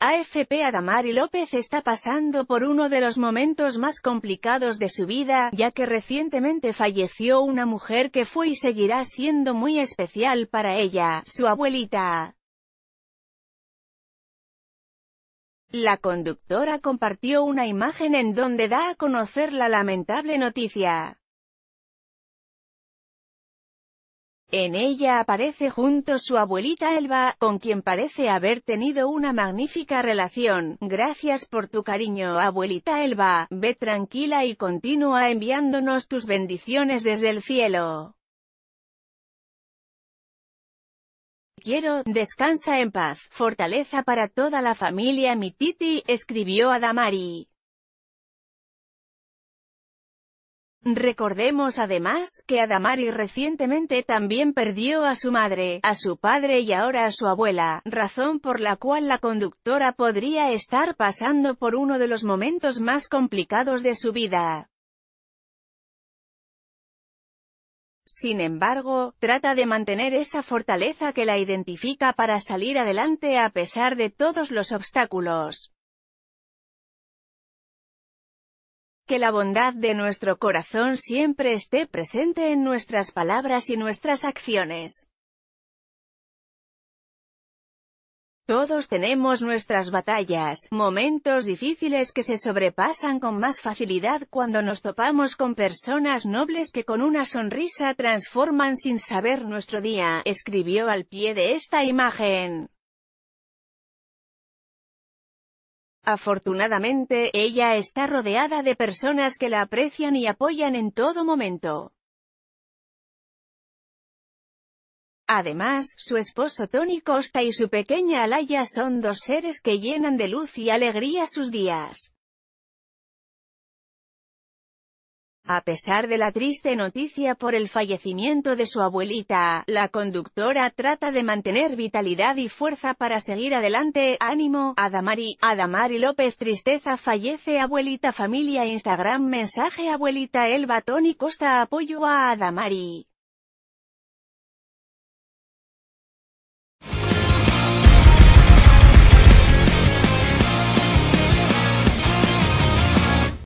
AFP Adamari López está pasando por uno de los momentos más complicados de su vida, ya que recientemente falleció una mujer que fue y seguirá siendo muy especial para ella, su abuelita. La conductora compartió una imagen en donde da a conocer la lamentable noticia. En ella aparece junto su abuelita Elba, con quien parece haber tenido una magnífica relación. Gracias por tu cariño, abuelita Elba. Ve tranquila y continúa enviándonos tus bendiciones desde el cielo. quiero, descansa en paz, fortaleza para toda la familia mi titi, escribió Adamari. Recordemos además, que Adamari recientemente también perdió a su madre, a su padre y ahora a su abuela, razón por la cual la conductora podría estar pasando por uno de los momentos más complicados de su vida. Sin embargo, trata de mantener esa fortaleza que la identifica para salir adelante a pesar de todos los obstáculos. Que la bondad de nuestro corazón siempre esté presente en nuestras palabras y nuestras acciones. Todos tenemos nuestras batallas, momentos difíciles que se sobrepasan con más facilidad cuando nos topamos con personas nobles que con una sonrisa transforman sin saber nuestro día, escribió al pie de esta imagen. Afortunadamente, ella está rodeada de personas que la aprecian y apoyan en todo momento. Además, su esposo Tony Costa y su pequeña Alaya son dos seres que llenan de luz y alegría sus días. A pesar de la triste noticia por el fallecimiento de su abuelita, la conductora trata de mantener vitalidad y fuerza para seguir adelante, ánimo, Adamari, Adamari López Tristeza fallece abuelita familia Instagram mensaje abuelita Elba Batón Costa apoyo a Adamari.